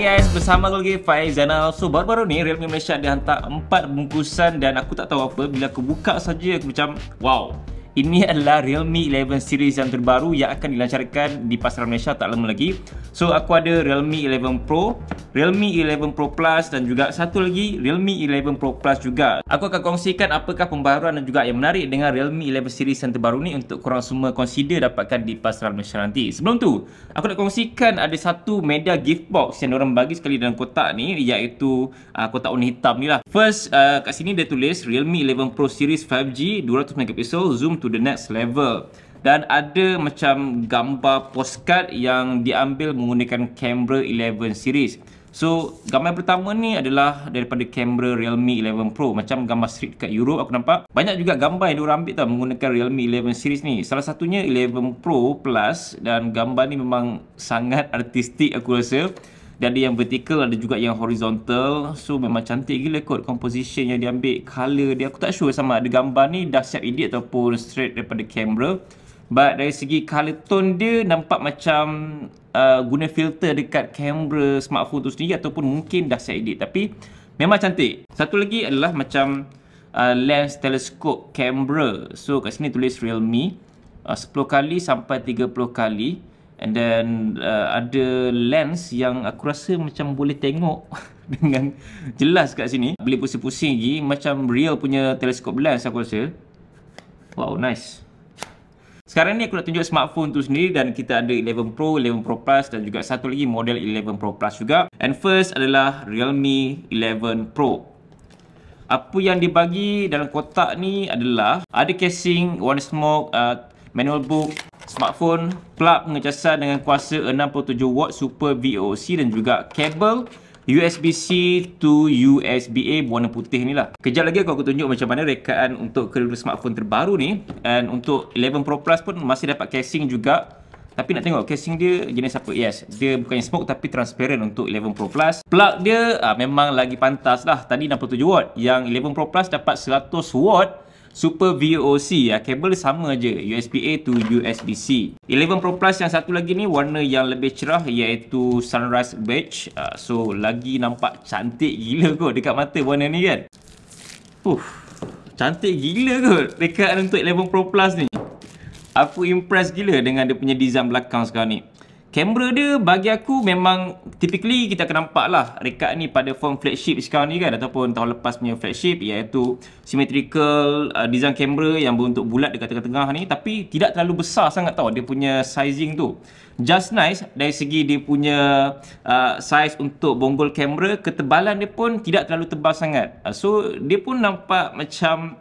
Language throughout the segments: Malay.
Hai guys, bersama lagi Faiz dan also baru-baru ni Realme Malaysia dia hantar 4 bungkusan dan aku tak tahu apa bila aku buka saja aku macam wow. Ini adalah Realme 11 series yang terbaru yang akan dilancarkan di pasaran Malaysia tak lama lagi. So aku ada Realme 11 Pro, Realme 11 Pro Plus dan juga satu lagi Realme 11 Pro Plus juga. Aku akan kongsikan apakah pembaruan dan juga yang menarik dengan Realme 11 series yang terbaru ni untuk korang semua consider dapatkan di pasaran Malaysia nanti. Sebelum tu, aku nak kongsikan ada satu media gift box yang orang bagi sekali dalam kotak ni iaitu uh, kotak warna hitam ni lah. First, uh, kat sini dia tulis Realme 11 Pro series 5G 200 megapixel zoom to the next level dan ada macam gambar postcard yang diambil menggunakan kamera 11 series. So, gambar pertama ni adalah daripada kamera Realme 11 Pro. Macam gambar street kat Europe aku nampak. Banyak juga gambar yang diorang ambil tau menggunakan Realme 11 series ni. Salah satunya 11 Pro Plus dan gambar ni memang sangat artistik aku rasa. Dia ada yang vertical, ada juga yang horizontal. So, memang cantik gila kot composition yang diambil. Color dia aku tak sure sama ada gambar ni dah siap edit ataupun straight daripada kamera. But dari segi color tone dia nampak macam uh, guna filter dekat kamera smartphone tu sendiri ataupun mungkin dah saya edit tapi memang cantik. Satu lagi adalah macam uh, lens teleskop camera. So kat sini tulis Realme uh, 10 kali sampai 30 kali and then uh, ada lens yang aku rasa macam boleh tengok dengan jelas kat sini. Beli pusing-pusing lagi macam real punya teleskop lens aku rasa. Wow, nice. Sekarang ni aku nak tunjuk smartphone tu sendiri dan kita ada 11 Pro, 11 Pro Plus dan juga satu lagi model 11 Pro Plus juga. And first adalah Realme 11 Pro. Apa yang dibagi dalam kotak ni adalah ada casing, one smoke, uh, manual book, smartphone, plug pengecasan dengan kuasa 67W Super VOC dan juga kabel USB-C to USB-A warna putih ni lah Kejap lagi aku akan tunjuk macam mana rekaan untuk kedua smartphone terbaru ni And untuk 11 Pro Plus pun masih dapat casing juga Tapi nak tengok casing dia jenis apa Yes, dia bukannya smoke tapi transparent untuk 11 Pro Plus Plug dia aa, ah, memang lagi pantas lah Tadi 67W Yang 11 Pro Plus dapat 100W Super VOC ya, kabel sama aja USB-A to USB-C 11 Pro Plus yang satu lagi ni warna yang lebih cerah iaitu Sunrise Beige uh, So lagi nampak cantik gila kot dekat mata warna ni kan Uff, cantik gila ko dekat untuk 11 Pro Plus ni Aku impress gila dengan dia punya design belakang sekarang ni Kamera dia bagi aku memang typically kita akan nampak lah rekat ni pada form flagship sekarang ni kan ataupun tahun lepas punya flagship iaitu symmetrical uh, design kamera yang berbentuk bulat dekat tengah-tengah ni tapi tidak terlalu besar sangat tau dia punya sizing tu just nice dari segi dia punya uh, size untuk bonggol kamera ketebalan dia pun tidak terlalu tebal sangat uh, so dia pun nampak macam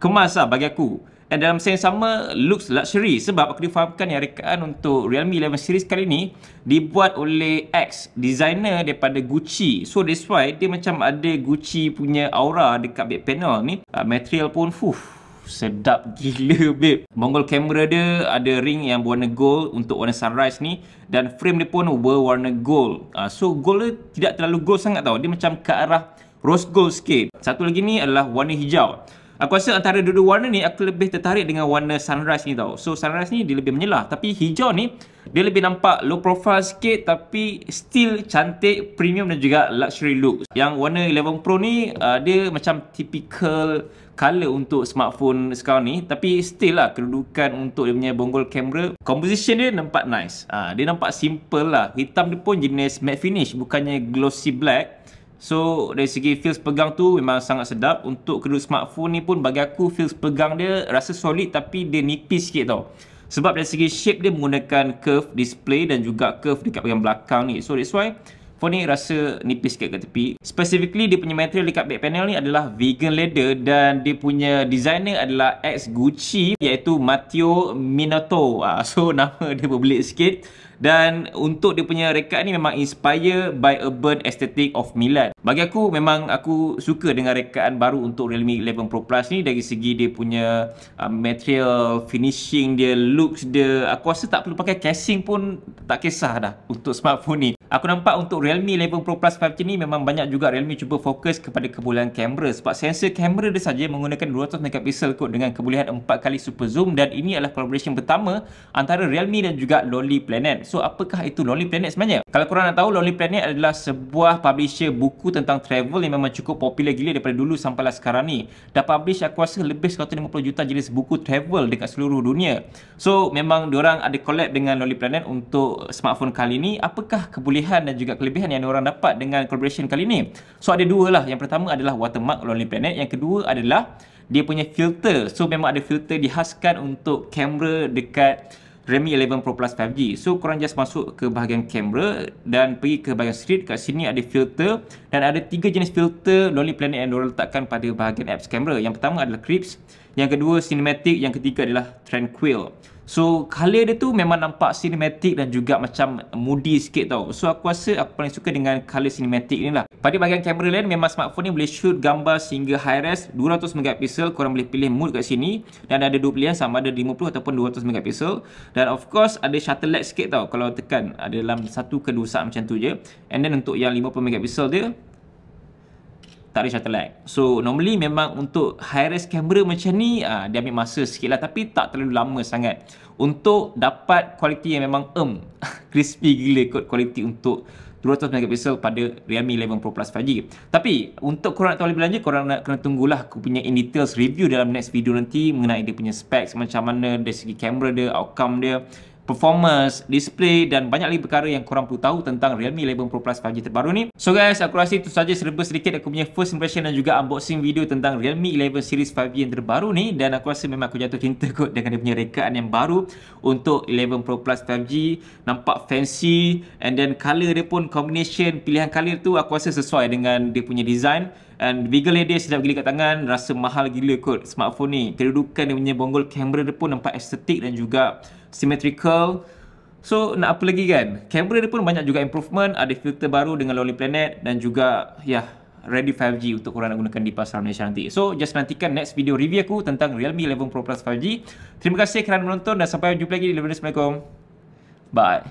kemas lah bagi aku dan dalam sense sama looks luxury sebab aku difahamkan yang rekaan untuk Realme 11 series kali ni dibuat oleh ex designer daripada Gucci so that's why dia macam ada Gucci punya aura dekat back panel ni uh, material pun fuh sedap gila babe Mongol kamera dia ada ring yang berwarna gold untuk warna sunrise ni dan frame dia pun berwarna gold uh, so gold dia tidak terlalu gold sangat tau dia macam ke arah rose gold sikit satu lagi ni adalah warna hijau Aku rasa antara dua-dua warna ni aku lebih tertarik dengan warna sunrise ni tau. So sunrise ni dia lebih menyelah tapi hijau ni dia lebih nampak low profile sikit tapi still cantik premium dan juga luxury look. Yang warna 11 Pro ni uh, dia macam typical color untuk smartphone sekarang ni tapi still lah kedudukan untuk dia punya bonggol kamera composition dia nampak nice. Uh, dia nampak simple lah. Hitam dia pun jenis matte finish bukannya glossy black. So dari segi feels pegang tu memang sangat sedap Untuk kedua smartphone ni pun bagi aku feels pegang dia rasa solid tapi dia nipis sikit tau Sebab dari segi shape dia menggunakan curve display dan juga curve dekat bagian belakang ni So that's why Phone ni rasa nipis sikit ke tepi. Specifically dia punya material dekat back panel ni adalah vegan leather dan dia punya designer adalah ex Gucci iaitu Matteo Minato. Uh, ah, so nama dia berbelit sikit. Dan untuk dia punya rekat ni memang inspired by Urban Aesthetic of Milan. Bagi aku memang aku suka dengan rekaan baru untuk Realme 11 Pro Plus ni dari segi dia punya uh, material, finishing dia, looks dia. Aku rasa tak perlu pakai casing pun tak kisah dah untuk smartphone ni. Aku nampak untuk Realme 11 Pro Plus 5G ni memang banyak juga Realme cuba fokus kepada kebolehan kamera sebab sensor kamera dia saja menggunakan 200 megapixel kot dengan kebolehan 4 kali super zoom dan ini adalah collaboration pertama antara Realme dan juga Lonely Planet. So apakah itu Lonely Planet sebenarnya? Kalau korang nak tahu Lonely Planet adalah sebuah publisher buku tentang travel yang memang cukup popular gila daripada dulu sampai lah sekarang ni. Dah publish aku rasa lebih 150 juta jenis buku travel dekat seluruh dunia. So memang diorang ada collab dengan Lonely Planet untuk smartphone kali ni. Apakah kebolehan kelebihan dan juga kelebihan yang orang dapat dengan collaboration kali ni. So ada dua lah. Yang pertama adalah watermark Lonely Planet. Yang kedua adalah dia punya filter. So memang ada filter dihaskan untuk kamera dekat Redmi 11 Pro Plus 5G. So korang just masuk ke bahagian kamera dan pergi ke bahagian street. Kat sini ada filter dan ada tiga jenis filter Lonely Planet yang diorang letakkan pada bahagian apps kamera. Yang pertama adalah Crips. Yang kedua Cinematic. Yang ketiga adalah Tranquil. So colour dia tu memang nampak cinematic dan juga macam moody sikit tau. So aku rasa aku paling suka dengan colour cinematic ni lah. Pada bahagian kamera lain memang smartphone ni boleh shoot gambar sehingga high res 200 megapixel. Korang boleh pilih mood kat sini dan ada dua pilihan sama ada 50 ataupun 200 megapixel. Dan of course ada shutter lag sikit tau kalau tekan ada dalam satu ke dua saat macam tu je. And then untuk yang 50 megapixel dia tak tarik satellite. So normally memang untuk high res camera macam ni uh, dia ambil masa sikit lah tapi tak terlalu lama sangat untuk dapat kualiti yang memang um, crispy gila kot kualiti untuk 200 megapixel pada Realme 11 Pro Plus 5G. Tapi untuk korang nak tahu lebih lanjut, korang nak kena tunggulah aku punya in details review dalam next video nanti mengenai dia punya specs macam mana dari segi kamera dia, outcome dia, performance, display dan banyak lagi perkara yang korang perlu tahu tentang Realme 11 Pro Plus 5G terbaru ni. So guys, aku rasa itu saja serba sedikit aku punya first impression dan juga unboxing video tentang Realme 11 series 5G yang terbaru ni dan aku rasa memang aku jatuh cinta kot dengan dia punya rekaan yang baru untuk 11 Pro Plus 5G. Nampak fancy and then color dia pun combination pilihan color tu aku rasa sesuai dengan dia punya design. And bigger lady sedap gila kat tangan Rasa mahal gila kot smartphone ni Kedudukan dia punya bonggol kamera dia pun nampak estetik dan juga symmetrical So nak apa lagi kan Kamera dia pun banyak juga improvement Ada filter baru dengan Lonely Planet Dan juga ya yeah, ready 5G untuk korang nak gunakan di pasaran Malaysia nanti So just nantikan next video review aku tentang Realme 11 Pro Plus 5G Terima kasih kerana menonton dan sampai jumpa lagi di Lepas Assalamualaikum Bye